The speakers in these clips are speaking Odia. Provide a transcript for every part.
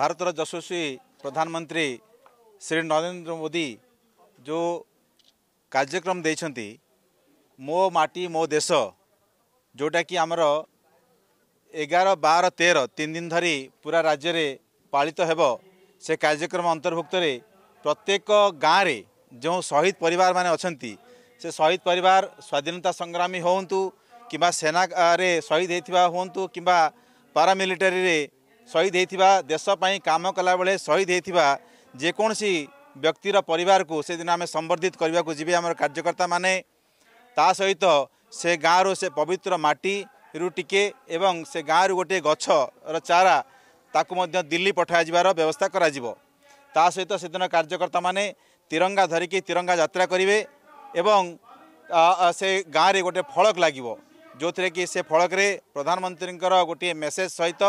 ଭାରତର ଯଶସ୍ୱୀ ପ୍ରଧାନମନ୍ତ୍ରୀ ଶ୍ରୀ ନରେନ୍ଦ୍ର ମୋଦି ଯେଉଁ କାର୍ଯ୍ୟକ୍ରମ ଦେଇଛନ୍ତି ମୋ ମାଟି ମୋ ଦେଶ ଯେଉଁଟାକି ଆମର ଏଗାର ବାର ତେର ତିନି ଦିନ ଧରି ପୁରା ରାଜ୍ୟରେ ପାଳିତ ହେବ ସେ କାର୍ଯ୍ୟକ୍ରମ ଅନ୍ତର୍ଭୁକ୍ତରେ ପ୍ରତ୍ୟେକ ଗାଁରେ ଯେଉଁ ଶହୀଦ ପରିବାରମାନେ ଅଛନ୍ତି ସେ ଶହୀଦ ପରିବାର ସ୍ୱାଧୀନତା ସଂଗ୍ରାମୀ ହୁଅନ୍ତୁ କିମ୍ବା ସେନାରେ ଶହୀଦ ହୋଇଥିବା ହୁଅନ୍ତୁ କିମ୍ବା ପାରାମିଲିଟାରୀରେ ଶହୀଦ ହୋଇଥିବା ଦେଶ ପାଇଁ କାମ କଲାବେଳେ ଶହୀଦ ହୋଇଥିବା ଯେକୌଣସି ବ୍ୟକ୍ତିର ପରିବାରକୁ ସେଦିନ ଆମେ ସମ୍ବର୍ଦ୍ଧିତ କରିବାକୁ ଯିବେ ଆମର କାର୍ଯ୍ୟକର୍ତ୍ତାମାନେ ତା ସହିତ ସେ ଗାଁରୁ ସେ ପବିତ୍ର ମାଟିରୁ ଟିକେ ଏବଂ ସେ ଗାଁରୁ ଗୋଟିଏ ଗଛର ଚାରା ତାକୁ ମଧ୍ୟ ଦିଲ୍ଲୀ ପଠାଯିବାର ବ୍ୟବସ୍ଥା କରାଯିବ ତା ସହିତ ସେଦିନ କାର୍ଯ୍ୟକର୍ତ୍ତାମାନେ ତିରଙ୍ଗା ଧରିକି ତିରଙ୍ଗା ଯାତ୍ରା କରିବେ ଏବଂ ସେ ଗାଁରେ ଗୋଟେ ଫଳକ ଲାଗିବ ଯେଉଁଥିରେ କି ସେ ଫଳକରେ ପ୍ରଧାନମନ୍ତ୍ରୀଙ୍କର ଗୋଟିଏ ମେସେଜ୍ ସହିତ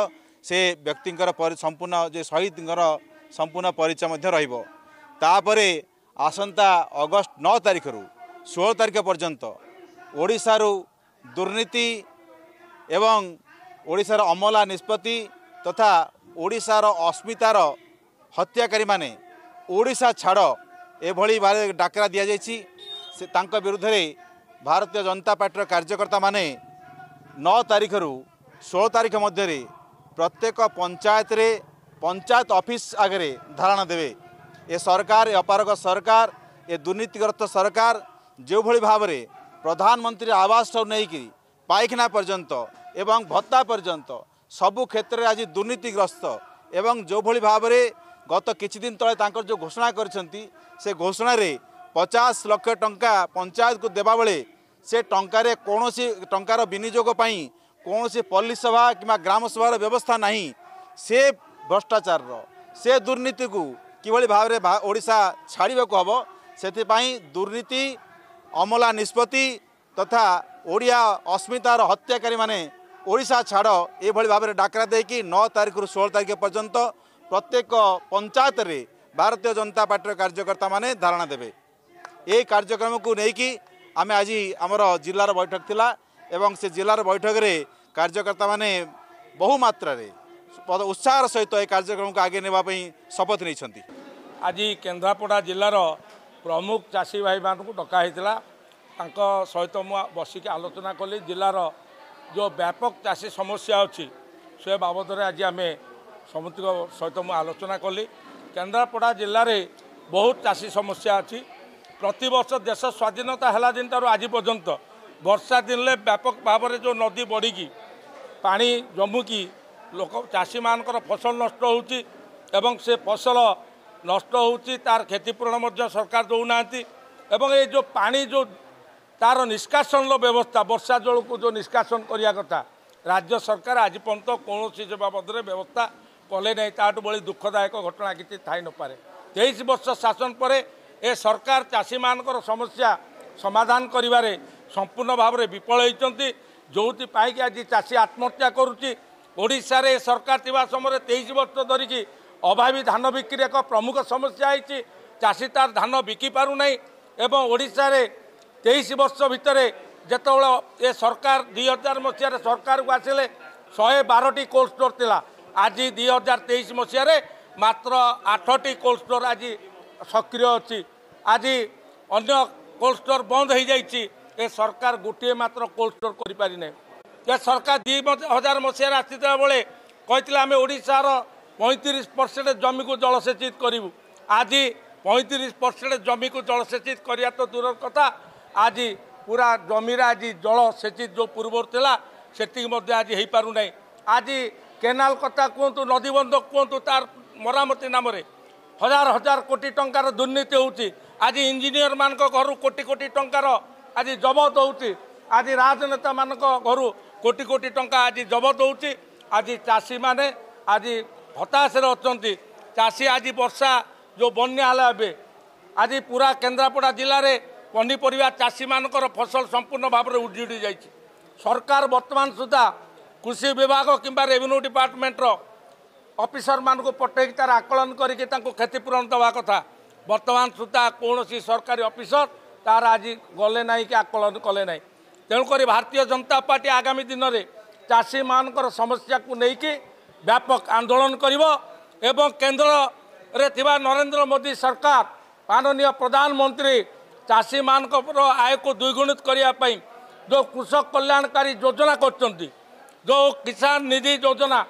ସେ ବ୍ୟକ୍ତିଙ୍କର ସମ୍ପୂର୍ଣ୍ଣ ଯେ ଶହୀଦଙ୍କର ସମ୍ପୂର୍ଣ୍ଣ ପରିଚୟ ମଧ୍ୟ ରହିବ ତାପରେ ଆସନ୍ତା ଅଗଷ୍ଟ ନଅ ତାରିଖରୁ ଷୋହଳ ତାରିଖ ପର୍ଯ୍ୟନ୍ତ ଓଡ଼ିଶାରୁ ଦୁର୍ନୀତି ଏବଂ ଓଡ଼ିଶାର ଅମଲା ନିଷ୍ପତ୍ତି ତଥା ଓଡ଼ିଶାର ଅସ୍ମିତାର ହତ୍ୟାକାରୀମାନେ ଓଡ଼ିଶା ଛାଡ଼ ଏଭଳି ଭାବେ ଡାକରା ଦିଆଯାଇଛି ସେ ତାଙ୍କ ବିରୁଦ୍ଧରେ ଭାରତୀୟ ଜନତା ପାର୍ଟିର କାର୍ଯ୍ୟକର୍ତ୍ତାମାନେ ନଅ ତାରିଖରୁ ଷୋହଳ ତାରିଖ ମଧ୍ୟରେ ପ୍ରତ୍ୟେକ ପଞ୍ଚାୟତରେ ପଞ୍ଚାୟତ ଅଫିସ୍ ଆଗରେ ଧାରଣା ଦେବେ ଏ ସରକାର ଏ ଅପାରଗ ସରକାର ଏ ଦୁର୍ନୀତିଗ୍ରସ୍ତ ସରକାର ଯେଉଁଭଳି ଭାବରେ ପ୍ରଧାନମନ୍ତ୍ରୀ ଆବାସଠାରୁ ନେଇକି ପାଇଖାନା ପର୍ଯ୍ୟନ୍ତ ଏବଂ ଭତ୍ତା ପର୍ଯ୍ୟନ୍ତ ସବୁ କ୍ଷେତ୍ରରେ ଆଜି ଦୁର୍ନୀତିଗ୍ରସ୍ତ ଏବଂ ଯେଉଁଭଳି ଭାବରେ ଗତ କିଛି ଦିନ ତଳେ ତାଙ୍କର ଯେଉଁ ଘୋଷଣା କରିଛନ୍ତି ସେ ଘୋଷଣାରେ ପଚାଶ ଲକ୍ଷ ଟଙ୍କା ପଞ୍ଚାୟତକୁ ଦେବାବେଳେ ସେ ଟଙ୍କାରେ କୌଣସି ଟଙ୍କାର ବିନିଯୋଗ ପାଇଁ କୌଣସି ପଲ୍ଲୀ ସଭା କିମ୍ବା ଗ୍ରାମସଭାର ବ୍ୟବସ୍ଥା ନାହିଁ ସେ ଭ୍ରଷ୍ଟାଚାରର ସେ ଦୁର୍ନୀତିକୁ କିଭଳି ଭାବରେ ଓଡ଼ିଶା ଛାଡ଼ିବାକୁ ହେବ ସେଥିପାଇଁ ଦୁର୍ନୀତି ଅମଲା ନିଷ୍ପତ୍ତି ତଥା ଓଡ଼ିଆ ଅସ୍ମିତାର ହତ୍ୟାକାରୀମାନେ ଓଡ଼ିଶା ଛାଡ଼ ଏଭଳି ଭାବରେ ଡାକରା ଦେଇକି ନଅ ତାରିଖରୁ ଷୋହଳ ତାରିଖ ପର୍ଯ୍ୟନ୍ତ ପ୍ରତ୍ୟେକ ପଞ୍ଚାୟତରେ ଭାରତୀୟ ଜନତା ପାର୍ଟିର କାର୍ଯ୍ୟକର୍ତ୍ତାମାନେ ଧାରଣା ଦେବେ ଏହି କାର୍ଯ୍ୟକ୍ରମକୁ ନେଇକି ଆମେ ଆଜି ଆମର ଜିଲ୍ଲାର ବୈଠକ ଥିଲା ଏବଂ ସେ ଜିଲ୍ଲାର ବୈଠକରେ କାର୍ଯ୍ୟକର୍ତ୍ତାମାନେ ବହୁ ମାତ୍ରାରେ ଉତ୍ସାହର ସହିତ ଏ କାର୍ଯ୍ୟକ୍ରମକୁ ଆଗେଇ ନେବା ପାଇଁ ଶପଥ ନେଇଛନ୍ତି ଆଜି କେନ୍ଦ୍ରାପଡ଼ା ଜିଲ୍ଲାର ପ୍ରମୁଖ ଚାଷୀ ଭାଇମାନଙ୍କୁ ଡକା ହେଇଥିଲା ତାଙ୍କ ସହିତ ମୁଁ ବସିକି ଆଲୋଚନା କଲି ଜିଲ୍ଲାର ଯେଉଁ ବ୍ୟାପକ ଚାଷୀ ସମସ୍ୟା ଅଛି ସେ ବାବଦରେ ଆଜି ଆମେ ସମସ୍ତଙ୍କ ସହିତ ମୁଁ ଆଲୋଚନା କଲି କେନ୍ଦ୍ରାପଡ଼ା ଜିଲ୍ଲାରେ ବହୁତ ଚାଷୀ ସମସ୍ୟା ଅଛି ପ୍ରତିବର୍ଷ ଦେଶ ସ୍ୱାଧୀନତା ହେଲା ଦିନଠାରୁ ଆଜି ପର୍ଯ୍ୟନ୍ତ ବର୍ଷା ଦିନରେ ବ୍ୟାପକ ଭାବରେ ଯେଉଁ ନଦୀ ବଢ଼ିକି ପାଣି ଜମୁକି ଲୋକ ଚାଷୀମାନଙ୍କର ଫସଲ ନଷ୍ଟ ହେଉଛି ଏବଂ ସେ ଫସଲ ନଷ୍ଟ ହେଉଛି ତାର କ୍ଷତିପୂରଣ ମଧ୍ୟ ସରକାର ଦେଉନାହାନ୍ତି ଏବଂ ଏ ଯେଉଁ ପାଣି ଯେଉଁ ତାର ନିଷ୍କାସନର ବ୍ୟବସ୍ଥା ବର୍ଷା ଜଳକୁ ଯେଉଁ ନିଷ୍କାସନ କରିବା କଥା ରାଜ୍ୟ ସରକାର ଆଜି ପର୍ଯ୍ୟନ୍ତ କୌଣସି ଜବାବଦରେ ବ୍ୟବସ୍ଥା କଲେ ନାହିଁ ତାଠୁ ଭଳି ଦୁଃଖଦାୟକ ଘଟଣା କିଛି ଥାଇନପାରେ ତେଇଶ ବର୍ଷ ଶାସନ ପରେ ଏ ସରକାର ଚାଷୀମାନଙ୍କର ସମସ୍ୟା ସମାଧାନ କରିବାରେ ସମ୍ପୂର୍ଣ୍ଣ ଭାବରେ ବିଫଳ ହୋଇଛନ୍ତି ଯେଉଁଥିପାଇଁକି ଆଜି ଚାଷୀ ଆତ୍ମହତ୍ୟା କରୁଛି ଓଡ଼ିଶାରେ ସରକାର ଥିବା ସମୟରେ ତେଇଶ ବର୍ଷ ଧରିକି ଅଭାବୀ ଧାନ ବିକ୍ରି ଏକ ପ୍ରମୁଖ ସମସ୍ୟା ହୋଇଛି ଚାଷୀ ତାର ଧାନ ବିକି ପାରୁନାହିଁ ଏବଂ ଓଡ଼ିଶାରେ ତେଇଶ ବର୍ଷ ଭିତରେ ଯେତେବେଳେ ଏ ସରକାର ଦୁଇ ହଜାର ମସିହାରେ ସରକାରକୁ ଆସିଲେ ଶହେ ବାରଟି କୋଲ୍ଡ ଷ୍ଟୋର୍ ଥିଲା ଆଜି ଦୁଇ ହଜାର ତେଇଶ ମସିହାରେ ମାତ୍ର ଆଠଟି କୋଲ୍ଡ ଷ୍ଟୋର୍ ଆଜି ସକ୍ରିୟ ଅଛି ଆଜି ଅନ୍ୟ କୋଲ୍ଡ ଷ୍ଟୋର୍ ବନ୍ଦ ହୋଇଯାଇଛି ଏ ସରକାର ଗୋଟିଏ ମାତ୍ର କୋଲ୍ଡ ଷ୍ଟୋର୍ କରିପାରିନାହିଁ ଏ ସରକାର ଦୁଇ ହଜାର ମସିହାରେ ଆସିଥିଲା ବେଳେ କହିଥିଲେ ଆମେ ଓଡ଼ିଶାର ପଇଁତିରିଶ ପରସେଣ୍ଟ ଜମିକୁ ଜଳସେଚିତ କରିବୁ ଆଜି ପଇଁତିରିଶ ପରସେଣ୍ଟ ଜମିକୁ ଜଳସେଚିତ କରିବା ତ ଦୂରର କଥା ଆଜି ପୁରା ଜମିରେ ଆଜି ଜଳସେଚିତ ଯେଉଁ ପୂର୍ବରୁ ଥିଲା ସେତିକି ମଧ୍ୟ ଆଜି ହୋଇପାରୁନାହିଁ ଆଜି କେନାଲ କଥା କୁହନ୍ତୁ ନଦୀବନ୍ଧ କୁହନ୍ତୁ ତାର ମରାମତି ନାମରେ ହଜାର ହଜାର କୋଟି ଟଙ୍କାର ଦୁର୍ନୀତି ହେଉଛି ଆଜି ଇଞ୍ଜିନିୟରମାନଙ୍କ ଘରୁ କୋଟି କୋଟି ଟଙ୍କାର ଆଜି ଜବତ ହେଉଛି ଆଜି ରାଜନେତାମାନଙ୍କ ଘରୁ କୋଟି କୋଟି ଟଙ୍କା ଆଜି ଜବତ ହେଉଛି ଆଜି ଚାଷୀମାନେ ଆଜି ହତାଶରେ ଅଛନ୍ତି ଚାଷୀ ଆଜି ବର୍ଷା ଯେଉଁ ବନ୍ୟା ହେଲା ଏବେ ଆଜି ପୁରା କେନ୍ଦ୍ରାପଡ଼ା ଜିଲ୍ଲାରେ ପନିପରିବା ଚାଷୀମାନଙ୍କର ଫସଲ ସମ୍ପୂର୍ଣ୍ଣ ଭାବରେ ଉଜୁଡ଼ି ଯାଇଛି ସରକାର ବର୍ତ୍ତମାନ ସୁଦ୍ଧା କୃଷି ବିଭାଗ କିମ୍ବା ରେଭିନ୍ୟୁ ଡିପାର୍ଟମେଣ୍ଟର ଅଫିସରମାନଙ୍କୁ ପଠେଇକି ତା'ର ଆକଳନ କରିକି ତାଙ୍କୁ କ୍ଷତିପୂରଣ ଦେବା କଥା ବର୍ତ୍ତମାନ ସୁଦ୍ଧା କୌଣସି ସରକାରୀ ଅଫିସର तार आज गले ना कि आकलन कले ना तेणुक भारतीय जनता पार्टी आगामी दिन में चाषी मान समस्या को लेकिन व्यापक आंदोलन कर नरेन्द्र मोदी सरकार माननीय प्रधानमंत्री चाषी मान आय को द्विगुणित करने जो कृषक कल्याणकारी योजना करो किसान निधि योजना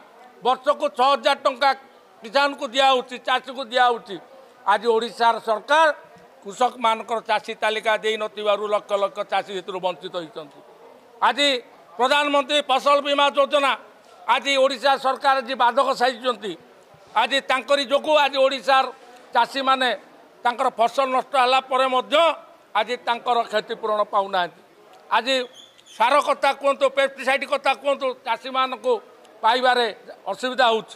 बर्ष को छ हजार टाँचा किसान को दिया दिहित चाषी को दिया दिहित आज ओडार सरकार କୃଷକମାନଙ୍କର ଚାଷୀ ତାଲିକା ଦେଇନଥିବାରୁ ଲକ୍ଷ ଲକ୍ଷ ଚାଷୀ ସେଥିରୁ ବଞ୍ଚିତ ହୋଇଛନ୍ତି ଆଜି ପ୍ରଧାନମନ୍ତ୍ରୀ ଫସଲ ବୀମା ଯୋଜନା ଆଜି ଓଡ଼ିଶା ସରକାର ଆଜି ବାଧକ ସାଜିଛନ୍ତି ଆଜି ତାଙ୍କରି ଯୋଗୁଁ ଆଜି ଓଡ଼ିଶାର ଚାଷୀମାନେ ତାଙ୍କର ଫସଲ ନଷ୍ଟ ହେଲା ପରେ ମଧ୍ୟ ଆଜି ତାଙ୍କର କ୍ଷତିପୂରଣ ପାଉନାହାନ୍ତି ଆଜି ସାର କଥା କୁହନ୍ତୁ ପେଷ୍ଟିସାଇଡ଼ କଥା କୁହନ୍ତୁ ଚାଷୀମାନଙ୍କୁ ପାଇବାରେ ଅସୁବିଧା ହେଉଛି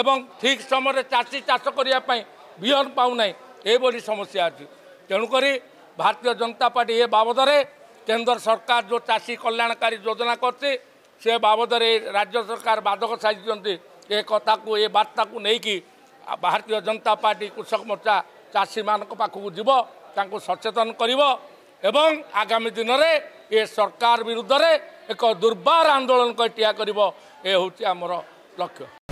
ଏବଂ ଠିକ୍ ସମୟରେ ଚାଷୀ ଚାଷ କରିବା ପାଇଁ ବିହନ ପାଉନାହିଁ ଏଭଳି ସମସ୍ୟା ଅଛି ତେଣୁକରି ଭାରତୀୟ ଜନତା ପାର୍ଟି ଏ ବାବଦରେ କେନ୍ଦ୍ର ସରକାର ଯେଉଁ ଚାଷୀ କଲ୍ୟାଣକାରୀ ଯୋଜନା କରିଛି ସେ ବାବଦରେ ରାଜ୍ୟ ସରକାର ବାଧକ ସାଜିଛନ୍ତି ଏ କଥାକୁ ଏ ବାର୍ତ୍ତାକୁ ନେଇକି ଭାରତୀୟ ଜନତା ପାର୍ଟି କୃଷକ ମୋର୍ଚ୍ଚା ଚାଷୀମାନଙ୍କ ପାଖକୁ ଯିବ ତାଙ୍କୁ ସଚେତନ କରିବ ଏବଂ ଆଗାମୀ ଦିନରେ ଏ ସରକାର ବିରୁଦ୍ଧରେ ଏକ ଦୁର୍ବାର ଆନ୍ଦୋଳନ କରି ଠିଆ କରିବ ଏ ହେଉଛି ଆମର ଲକ୍ଷ୍ୟ